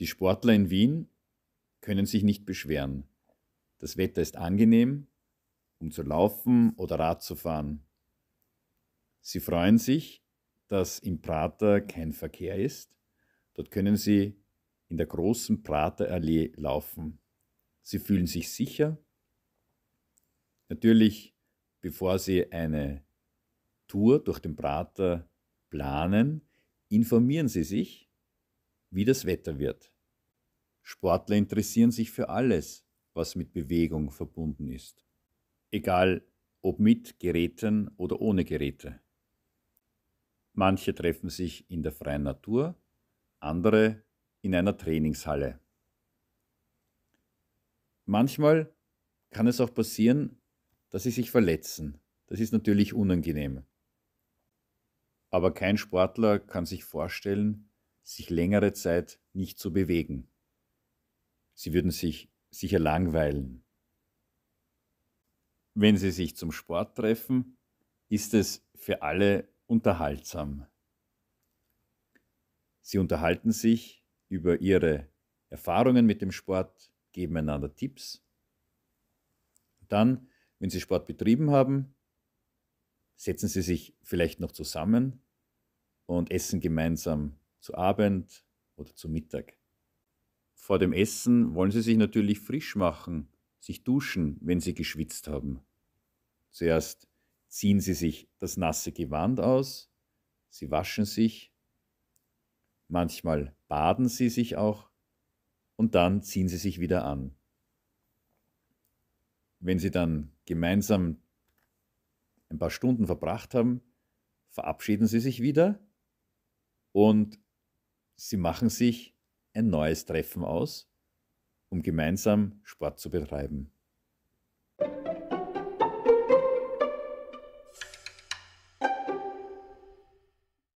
Die Sportler in Wien können sich nicht beschweren. Das Wetter ist angenehm, um zu laufen oder Rad zu fahren. Sie freuen sich, dass im Prater kein Verkehr ist. Dort können sie in der großen Praterallee laufen. Sie fühlen sich sicher. Natürlich, bevor sie eine Tour durch den Prater planen, informieren sie sich, wie das Wetter wird. Sportler interessieren sich für alles, was mit Bewegung verbunden ist. Egal ob mit Geräten oder ohne Geräte. Manche treffen sich in der freien Natur, andere in einer Trainingshalle. Manchmal kann es auch passieren, dass sie sich verletzen. Das ist natürlich unangenehm. Aber kein Sportler kann sich vorstellen, sich längere Zeit nicht zu bewegen. Sie würden sich sicher langweilen. Wenn Sie sich zum Sport treffen, ist es für alle unterhaltsam. Sie unterhalten sich über Ihre Erfahrungen mit dem Sport, geben einander Tipps. Dann, wenn Sie Sport betrieben haben, setzen Sie sich vielleicht noch zusammen und essen gemeinsam zu Abend oder zu Mittag. Vor dem Essen wollen sie sich natürlich frisch machen, sich duschen, wenn sie geschwitzt haben. Zuerst ziehen sie sich das nasse Gewand aus, sie waschen sich, manchmal baden sie sich auch und dann ziehen sie sich wieder an. Wenn sie dann gemeinsam ein paar Stunden verbracht haben, verabschieden sie sich wieder und sie machen sich ein neues Treffen aus, um gemeinsam Sport zu betreiben.